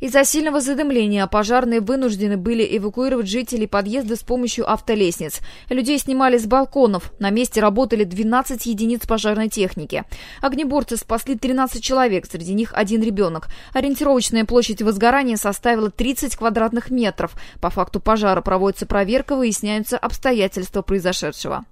Из-за сильного задымления пожарные вынуждены были эвакуировать жителей подъезда с помощью автолестниц. Людей снимали с балконов. На месте работали 12 единиц пожарной техники. Огнеборцы спасли 13 человек, среди них один ребенок. Ориентировочная площадь возгорания составила 30 квадратных метров. По факту пожара проводится проверка, выясняются обстоятельства произошедшего.